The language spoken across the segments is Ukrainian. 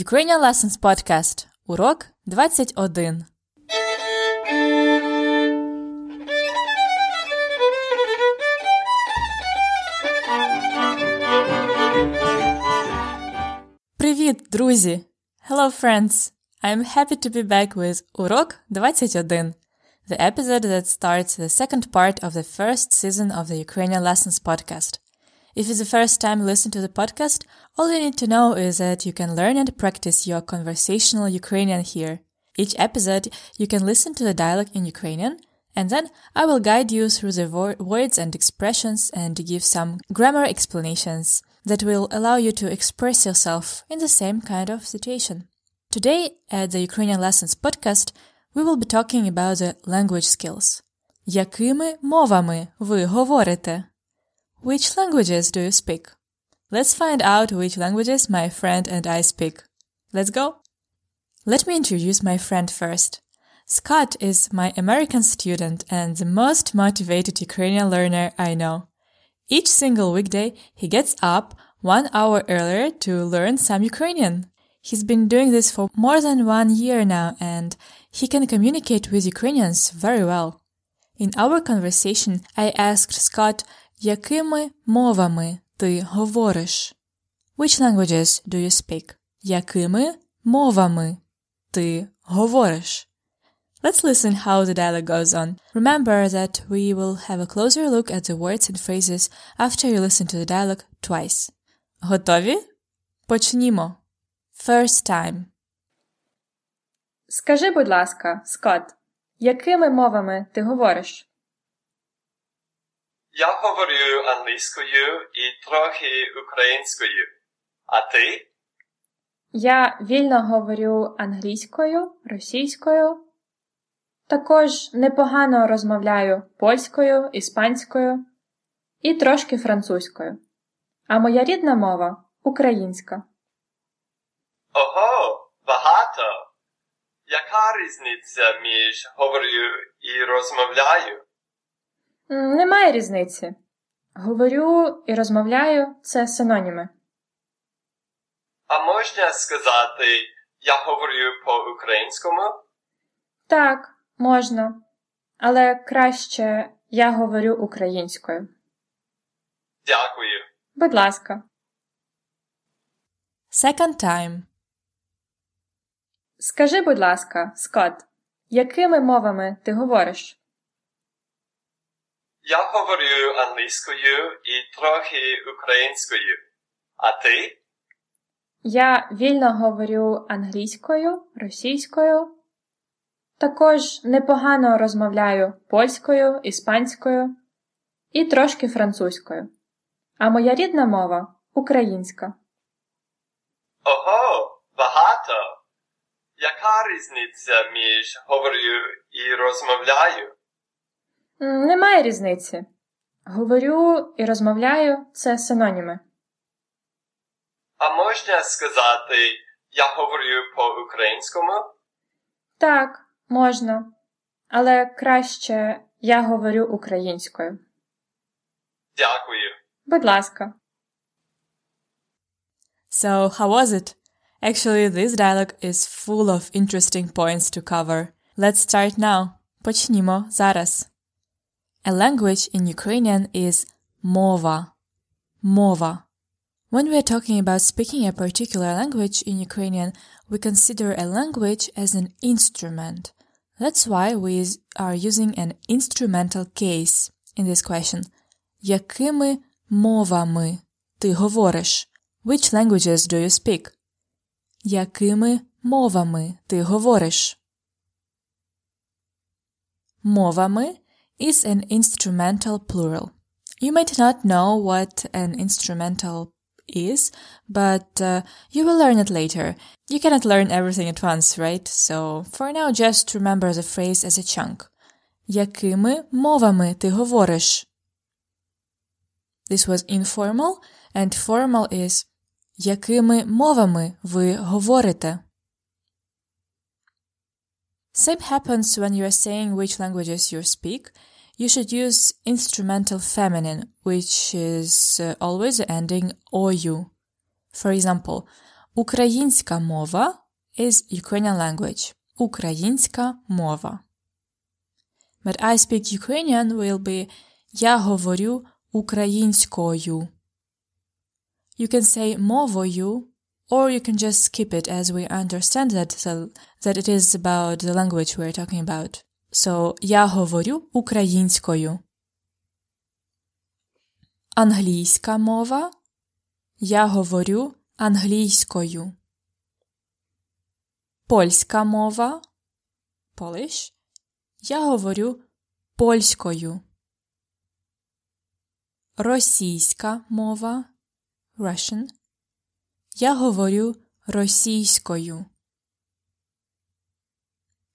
Ukrainian Lessons Podcast. Урок 21. Привіт, друзі! Hello, friends! I'm happy to be back with Урок 21, the episode that starts the second part of the first season of the Ukrainian Lessons Podcast. If it's the first time listening to the podcast, all you need to know is that you can learn and practice your conversational Ukrainian here. Each episode, you can listen to the dialogue in Ukrainian, and then I will guide you through the vo- words and expressions and give some grammar explanations that will allow you to express yourself in the same kind of situation. Today, at the Ukrainian Lessons podcast, we will be talking about the language skills. Якими мовами ви говорите? Which languages do you speak? Let's find out which languages my friend and I speak. Let's go! Let me introduce my friend first. Scott is my American student and the most motivated Ukrainian learner I know. Each single weekday, he gets up one hour earlier to learn some Ukrainian. He's been doing this for more than one year now and he can communicate with Ukrainians very well. In our conversation, I asked Scott Якими мовами ти говориш? Which languages do you speak? Якими мовами ти говориш? Let's listen how the dialogue goes on. Remember that we will have a closer look at the words and phrases after you listen to the dialogue twice. Готові? Почнімо. First time. Скажи, будь ласка, Скотт, якими мовами ти говориш? Я говорю англійською і трохи українською. А ти? Я вільно говорю англійською, російською. Також непогано розмовляю польською, іспанською і трошки французькою. А моя рідна мова українська. Ого, багато. Яка різниця між говорю і розмовляю? Немає різниці. Говорю і розмовляю це синоніми. А можна сказати, я говорю по українському? Так, можна. Але краще я говорю українською. Дякую. Будь ласка. Second time. Скажи, будь ласка, Скот, якими мовами ти говориш? Я говорю англійською і трохи українською. А ти? Я вільно говорю англійською, російською. Також непогано розмовляю польською, іспанською і трошки французькою. А моя рідна мова українська. Ого, багато. Яка різниця між говорю і розмовляю? Немає різниці. Говорю і розмовляю це синоніми. А можна сказати, я говорю по українському? Так, можна. Але краще я говорю українською. Дякую. Будь ласка. So, how was it? Actually, this dialogue is full of interesting points to cover. Let's start now. Почнімо зараз. A language in Ukrainian is mova. Mova. When we are talking about speaking a particular language in Ukrainian, we consider a language as an instrument. That's why we are using an instrumental case in this question. Якими мовами ти говориш? Which languages do you speak? Якими мовами ти говориш? Мовами is an instrumental plural. You might not know what an instrumental is, but uh, you will learn it later. You cannot learn everything at once, right? So for now just remember the phrase as a chunk. Якими мовами ти говориш? This was informal, and formal is Якими мовами ви говорите? Same happens when you are saying which languages you speak you should use instrumental feminine, which is uh, always ending OU. For example, Ukrainska mova is Ukrainian language. Ukrainska mova. But I speak Ukrainian will be Я говорю українською. You can say мовою or you can just skip it as we understand that, that it is about the language we're talking about. So я говорю українською. Англійська мова. Я говорю англійською. Польська мова. Polish. Я говорю польською. Російська мова. Russian. Я говорю російською.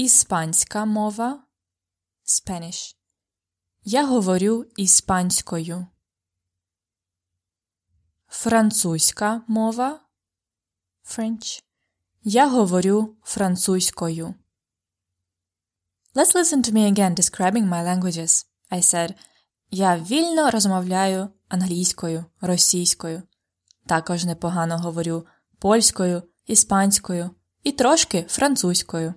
Іспанська мова Spanish. Я говорю іспанською. Французька мова French. Я говорю французькою. Let's listen to me again describing my languages. I said Я вільно розмовляю англійською, російською. Також непогано говорю польською, іспанською і трошки французькою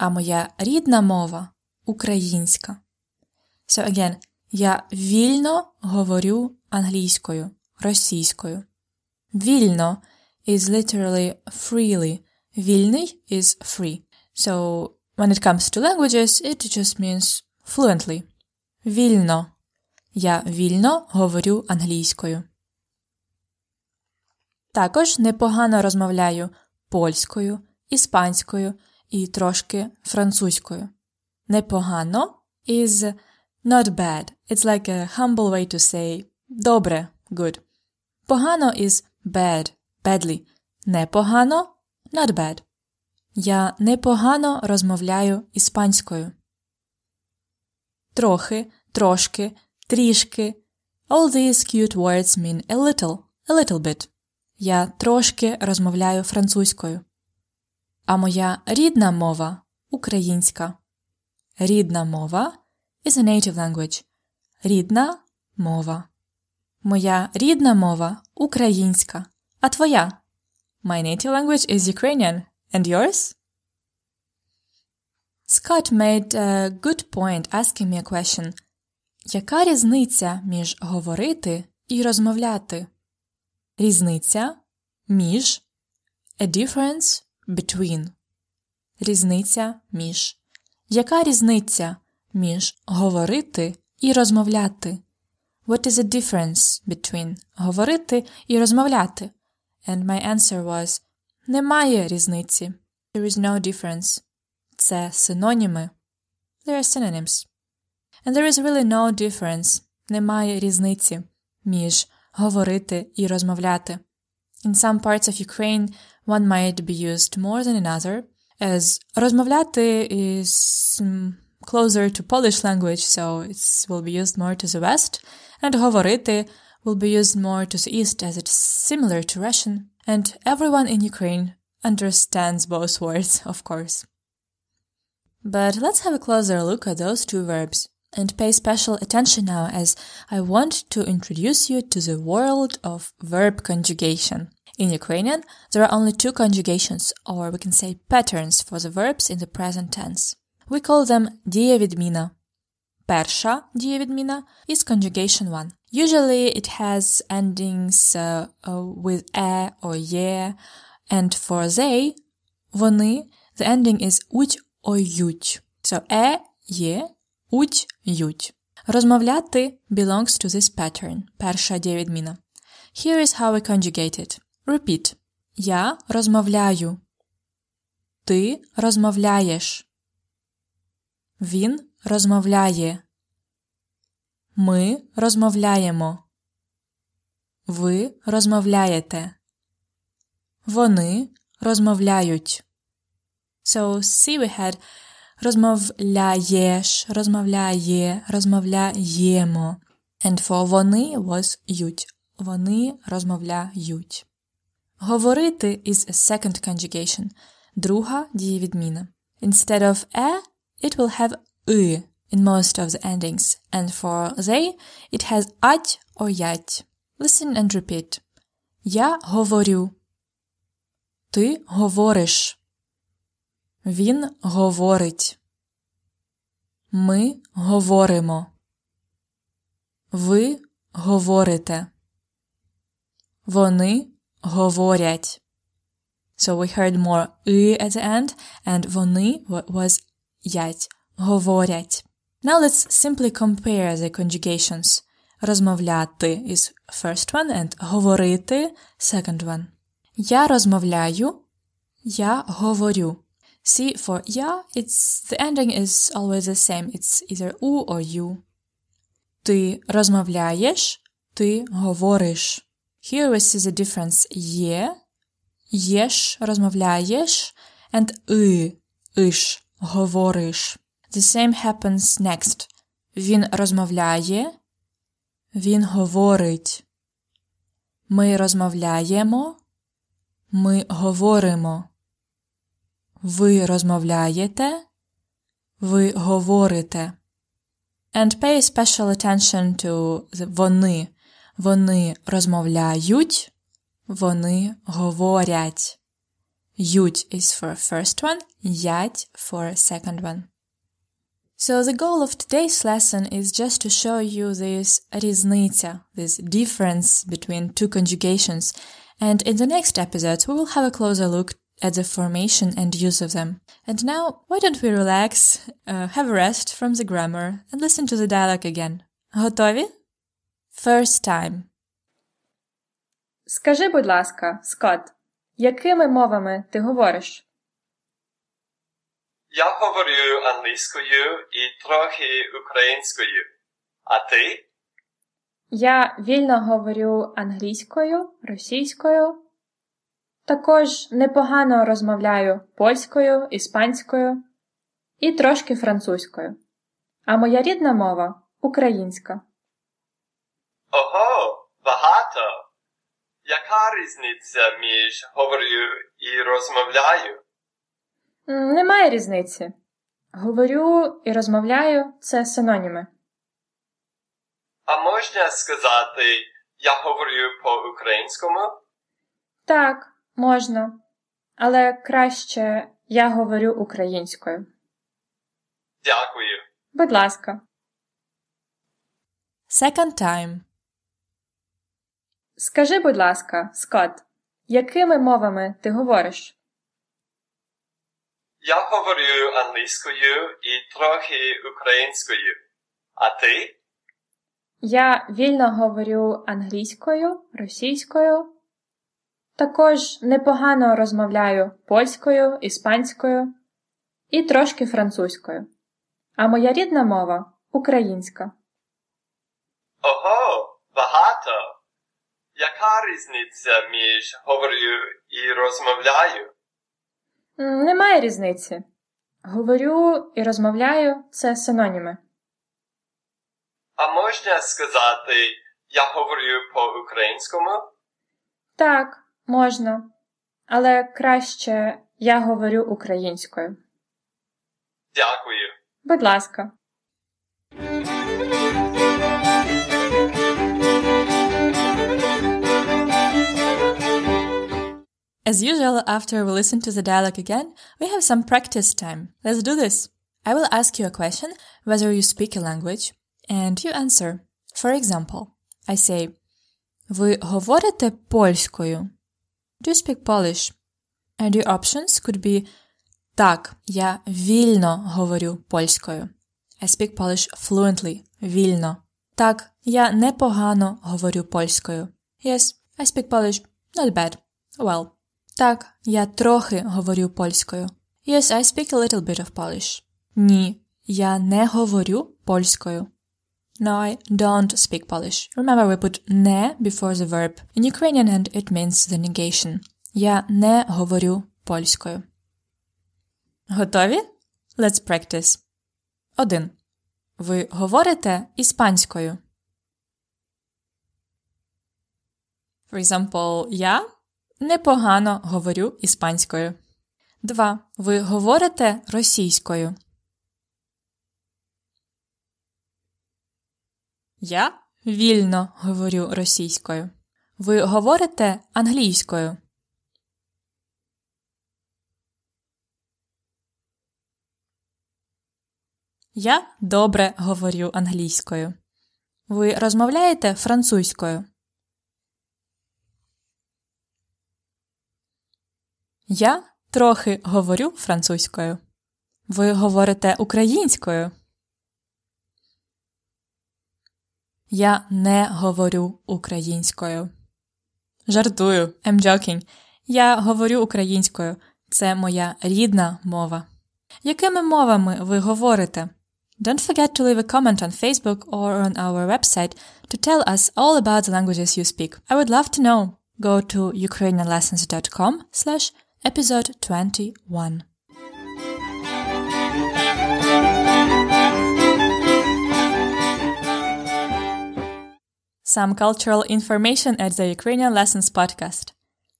а моя рідна мова українська. So again, я вільно говорю англійською, російською. Вільно is literally freely. Вільний is free. So when it comes to languages, it just means fluently. Вільно. Я вільно говорю англійською. Також непогано розмовляю польською, іспанською і трошки французькою. Непогано is not bad. It's like a humble way to say добре, good. Погано is bad, badly. Непогано not bad. Я непогано розмовляю іспанською. Трохи, трошки, трішки. All these cute words mean a little, a little bit. Я трошки розмовляю французькою а моя рідна мова українська. Рідна мова is a native language. Рідна мова. Моя рідна мова українська. А твоя? My native language is Ukrainian. And yours? Scott made a good point asking me a question. Яка різниця між говорити і розмовляти? Різниця між a difference between різниця між. Яка різниця між говорити і розмовляти? What is the difference between говорити і розмовляти? And my answer was Немає різниці. There is no difference. Це синоніми. There are synonyms. And there is really no difference. Немає різниці між говорити і розмовляти. In some parts of Ukraine, one might be used more than another, as rozmowlaty is mm, closer to Polish language, so it will be used more to the west, and говорити will be used more to the east, as it's similar to Russian. And everyone in Ukraine understands both words, of course. But let's have a closer look at those two verbs. And pay special attention now as I want to introduce you to the world of verb conjugation. In Ukrainian, there are only two conjugations, or we can say patterns for the verbs in the present tense. We call them дія Persha Перша is conjugation one. Usually it has endings uh, uh, with e or ye, and for they, вони, the ending is uj or ють. So ye. Уть ють. Розмовляти belongs to this pattern. Перша дієвідміна. Here is how we conjugate it. Repeat. Я розмовляю. Ти розмовляєш. Він розмовляє. Ми розмовляємо. Ви розмовляєте. Вони розмовляють. So, see we had розмовляєш, розмовляє, розмовляємо. And for вони was ють. Вони розмовляють. Говорити is a second conjugation. Друга дієвідміна. Instead of a, it will have «ы» in most of the endings, and for they it has «ать» or «ять». Listen and repeat. Я говорю. Ти говориш. Він говорить. Ми говоримо. Ви говорите. Вони говорять. So we heard more ü at the end, and вони was ять, говорять. Now let's simply compare the conjugations. Розмовляти is first one and говорити second one. Я розмовляю, я говорю. See, for я, it's the ending is always the same. It's either u or you. Ти розмовляєш, ти говориш. Here we see the difference є, єш, розмовляєш, and и, иш, говориш. The same happens next. Він розмовляє, він говорить. Ми розмовляємо, ми говоримо. Ви розмовляєте? Ви говорите. And pay special attention to the вони. Вони розмовляють. Вони говорять. Ють is for first one, ять for second one. So the goal of today's lesson is just to show you this різниця, this difference between two conjugations. And in the next episodes, we will have a closer look at the formation and use of them. And now, why don't we relax, uh, have a rest from the grammar, and listen to the dialogue again. Готові? First time. Скажи, будь ласка, Скотт, якими мовами ти говориш? Я говорю англійською і трохи українською. А ти? Я вільно говорю англійською, російською Також непогано розмовляю польською, іспанською і трошки французькою. А моя рідна мова українська. Ого, багато. Яка різниця між говорю і розмовляю? Немає різниці. Говорю і розмовляю це синоніми. А можна сказати я говорю по українському? Так можна, але краще я говорю українською. Дякую. Будь ласка. Second time. Скажи, будь ласка, Скот, якими мовами ти говориш? Я говорю англійською і трохи українською. А ти? Я вільно говорю англійською, російською також непогано розмовляю польською, іспанською і трошки французькою. А моя рідна мова українська. Ого, багато. Яка різниця між говорю і розмовляю? Немає різниці. Говорю і розмовляю це синоніми. А можна сказати я говорю по українському? Так. Можна, але краще я говорю українською. Дякую. Будь ласка. As usual, after we listen to the dialogue again, we have some practice time. Let's do this. I will ask you a question, whether you speak a language, and you answer. For example, I say, Ви говорите польською? Do you speak Polish? And your options could be Так, я вільно говорю польською. I speak Polish fluently. Вільно. Так, я непогано говорю польською. Yes, I speak Polish not bad. Well. Так, я трохи говорю польською. Yes, I speak a little bit of Polish. Ні, я не говорю польською. No, I don't speak Polish. Remember, we put не before the verb in Ukrainian and it means the negation. Я не говорю польською. Готові? Let's practice. 1. Ви говорите іспанською. For example, я непогано говорю іспанською. 2. Ви говорите російською. Я вільно говорю російською. Ви говорите англійською. Я добре говорю англійською. Ви розмовляєте французькою. Я трохи говорю французькою. Ви говорите українською. Я не говорю українською. Жартую, I'm joking. Я говорю українською. Це моя рідна мова. Якими мовами ви говорите? Don't forget to leave a comment on Facebook or on our website to tell us all about the languages you speak. I would love to know. Go to ukrainianlessons.com slash episode 21. Some cultural information at the Ukrainian Lessons podcast.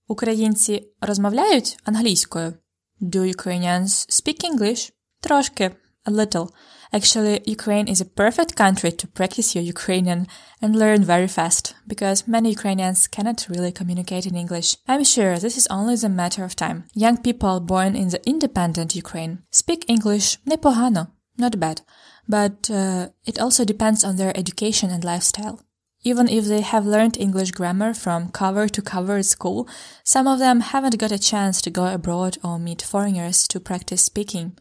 Українці розмовляють англійською? Do Ukrainians speak English? Трошки. A little. Actually, Ukraine is a perfect country to practice your Ukrainian and learn very fast, because many Ukrainians cannot really communicate in English. I'm sure this is only a matter of time. Young people born in the independent Ukraine speak English непогано, not bad, but uh, it also depends on their education and lifestyle. Even if they have learned English grammar from cover to cover at school, some of them haven't got a chance to go abroad or meet foreigners to practice speaking.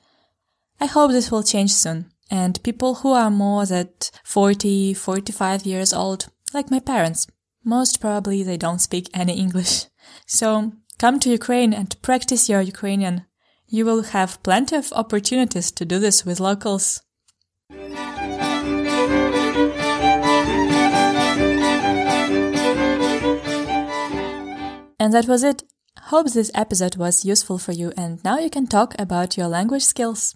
I hope this will change soon, and people who are more than 40, 45 years old, like my parents, most probably they don't speak any English. So come to Ukraine and practice your Ukrainian. You will have plenty of opportunities to do this with locals. And that was it. Hope this episode was useful for you and now you can talk about your language skills.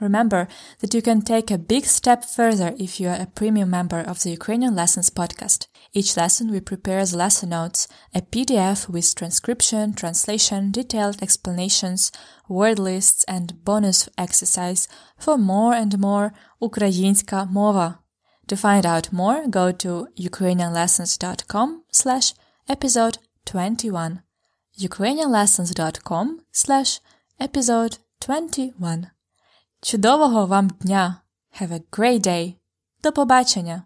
Remember that you can take a big step further if you are a premium member of the Ukrainian Lessons podcast. Each lesson we prepare as lesson notes, a PDF with transcription, translation, detailed explanations, word lists and bonus exercise for more and more Ukrainska mova. To find out more, go to ukrainianlessons.com slash episode 21 ukrainianlessons.com slash episode 21 Чудового вам дня! Have a great day! До побачення!